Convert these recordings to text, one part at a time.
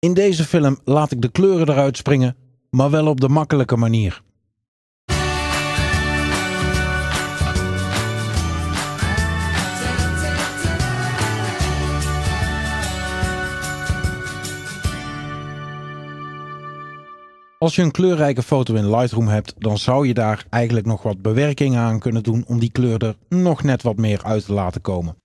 In deze film laat ik de kleuren eruit springen, maar wel op de makkelijke manier. Als je een kleurrijke foto in Lightroom hebt, dan zou je daar eigenlijk nog wat bewerking aan kunnen doen om die kleur er nog net wat meer uit te laten komen.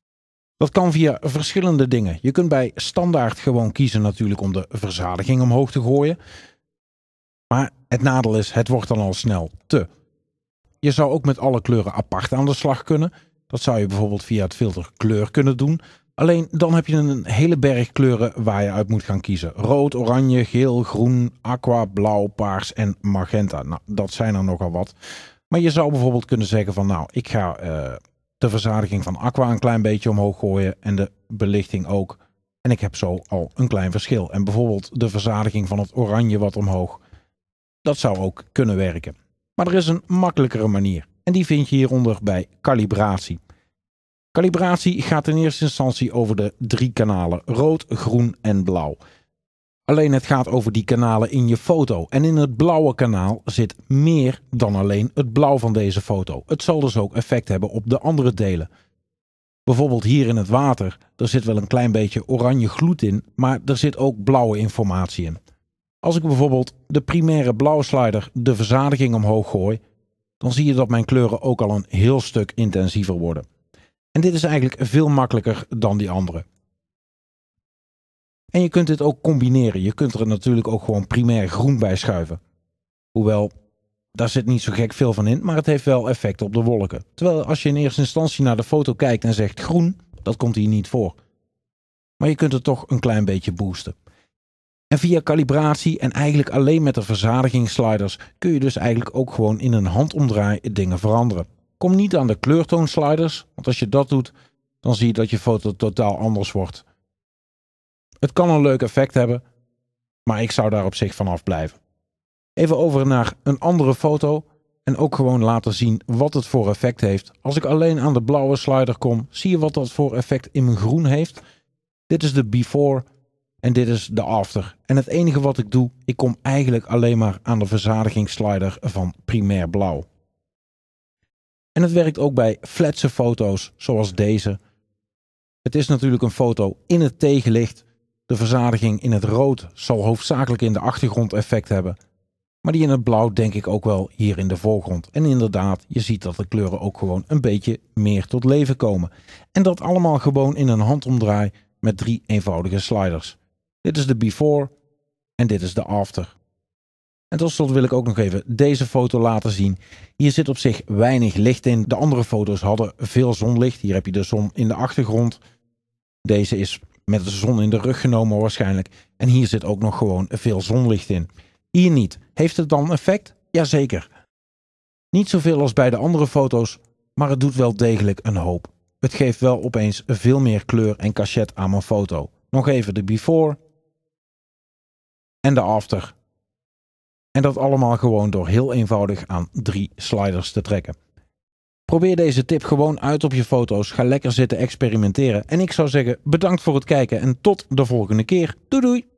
Dat kan via verschillende dingen. Je kunt bij standaard gewoon kiezen natuurlijk om de verzadiging omhoog te gooien. Maar het nadeel is, het wordt dan al snel te. Je zou ook met alle kleuren apart aan de slag kunnen. Dat zou je bijvoorbeeld via het filter kleur kunnen doen. Alleen dan heb je een hele berg kleuren waar je uit moet gaan kiezen. Rood, oranje, geel, groen, aqua, blauw, paars en magenta. Nou, dat zijn er nogal wat. Maar je zou bijvoorbeeld kunnen zeggen van nou, ik ga eh, de verzadiging van aqua een klein beetje omhoog gooien en de belichting ook. En ik heb zo al een klein verschil. En bijvoorbeeld de verzadiging van het oranje wat omhoog. Dat zou ook kunnen werken. Maar er is een makkelijkere manier. En die vind je hieronder bij calibratie. Calibratie gaat in eerste instantie over de drie kanalen: rood, groen en blauw. Alleen het gaat over die kanalen in je foto. En in het blauwe kanaal zit meer dan alleen het blauw van deze foto. Het zal dus ook effect hebben op de andere delen. Bijvoorbeeld hier in het water, er zit wel een klein beetje oranje gloed in, maar er zit ook blauwe informatie in. Als ik bijvoorbeeld de primaire slider de verzadiging omhoog gooi, dan zie je dat mijn kleuren ook al een heel stuk intensiever worden. En dit is eigenlijk veel makkelijker dan die andere. En je kunt dit ook combineren. Je kunt er natuurlijk ook gewoon primair groen bij schuiven. Hoewel, daar zit niet zo gek veel van in, maar het heeft wel effect op de wolken. Terwijl als je in eerste instantie naar de foto kijkt en zegt groen, dat komt hier niet voor. Maar je kunt het toch een klein beetje boosten. En via calibratie en eigenlijk alleen met de verzadigingssliders kun je dus eigenlijk ook gewoon in een handomdraai dingen veranderen. Kom niet aan de kleurtoonsliders, want als je dat doet, dan zie je dat je foto totaal anders wordt. Het kan een leuk effect hebben, maar ik zou daar op zich vanaf blijven. Even over naar een andere foto en ook gewoon laten zien wat het voor effect heeft. Als ik alleen aan de blauwe slider kom, zie je wat dat voor effect in mijn groen heeft. Dit is de before en dit is de after. En het enige wat ik doe, ik kom eigenlijk alleen maar aan de verzadigingsslider van primair blauw. En het werkt ook bij flatse foto's zoals deze. Het is natuurlijk een foto in het tegenlicht, de verzadiging in het rood zal hoofdzakelijk in de achtergrond effect hebben, maar die in het blauw denk ik ook wel hier in de voorgrond. En inderdaad, je ziet dat de kleuren ook gewoon een beetje meer tot leven komen. En dat allemaal gewoon in een handomdraai met drie eenvoudige sliders. Dit is de before en dit is de after. En tot slot wil ik ook nog even deze foto laten zien. Hier zit op zich weinig licht in. De andere foto's hadden veel zonlicht. Hier heb je de zon in de achtergrond. Deze is met de zon in de rug genomen waarschijnlijk. En hier zit ook nog gewoon veel zonlicht in. Hier niet. Heeft het dan effect? Jazeker. Niet zoveel als bij de andere foto's, maar het doet wel degelijk een hoop. Het geeft wel opeens veel meer kleur en cachet aan mijn foto. Nog even de before en de after. En dat allemaal gewoon door heel eenvoudig aan drie sliders te trekken. Probeer deze tip gewoon uit op je foto's. Ga lekker zitten experimenteren. En ik zou zeggen, bedankt voor het kijken en tot de volgende keer. Doei doei!